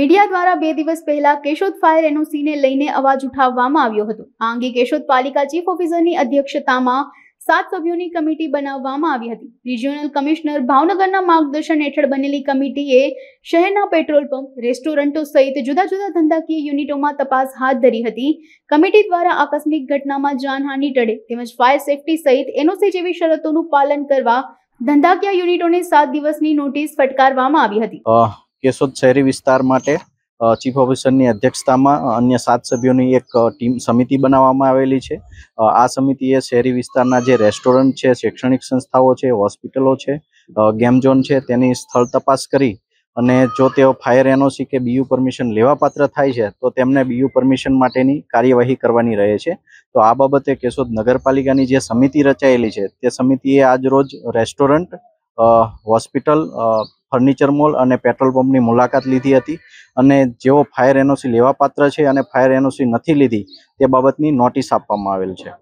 media દ્વારા બે દિવસ પહેલા કેશોદ ફાયર એનઓસીને લઈને અવાજ ઉઠાવવામાં આવ્યો હતો આ અંગે કેશોદ પાલિકા ચીફ ઓફિસરની અધ્યક્ષતામાં સાત સભ્યોની કમિટી બનાવવામાં આવી હતી રિજિયોનલ કમિશનર ભાવનગરના માર્ગદર્શન હેઠળ બનેલી કમિટીએ શહેરના પેટ્રોલ પંપ રેસ્ટોરન્ટો સહિત જુદા જુદા ધંધાકીય યુનિટોમાં તપાસ હાથ ધરી હતી કમિટી દ્વારા આકસ્મિક ઘટનામાં જાનહાનિ ટળે તેમજ ફાયર સેફટી સહિત એનઓસી જેવી શરતોનું પાલન કરવા ધંધાકીય યુનિટોને સાત દિવસની નોટિસ ફટકારવામાં આવી હતી કેશોદ શહેરી વિસ્તાર માટે ચીફ ઓફિસરની અધ્યક્ષતામાં અન્ય સાત સભ્યોની એક ટીમ સમિતિ બનાવવામાં આવેલી છે આ સમિતિએ શહેરી વિસ્તારના જે રેસ્ટોરન્ટ છે શૈક્ષણિક સંસ્થાઓ છે હોસ્પિટલો છે ગેમઝોન છે તેની સ્થળ તપાસ કરી અને જો તેઓ ફાયર એનઓસી કે બીયુ પરમિશન લેવાપાત્ર થાય છે તો તેમને બીયુ પરમિશન માટેની કાર્યવાહી કરવાની રહે છે તો આ બાબતે કેશોદ નગરપાલિકાની જે સમિતિ રચાયેલી છે તે સમિતિએ આજ રોજ રેસ્ટોરન્ટ હોસ્પિટલ ફર્નિચર મોલ અને પેટ્રોલ પંપની મુલાકાત લીધી હતી અને જેઓ ફાયર એનઓસી લેવાપાત્ર છે અને ફાયર એનઓસી નથી લીધી તે બાબતની નોટિસ આપવામાં આવેલ છે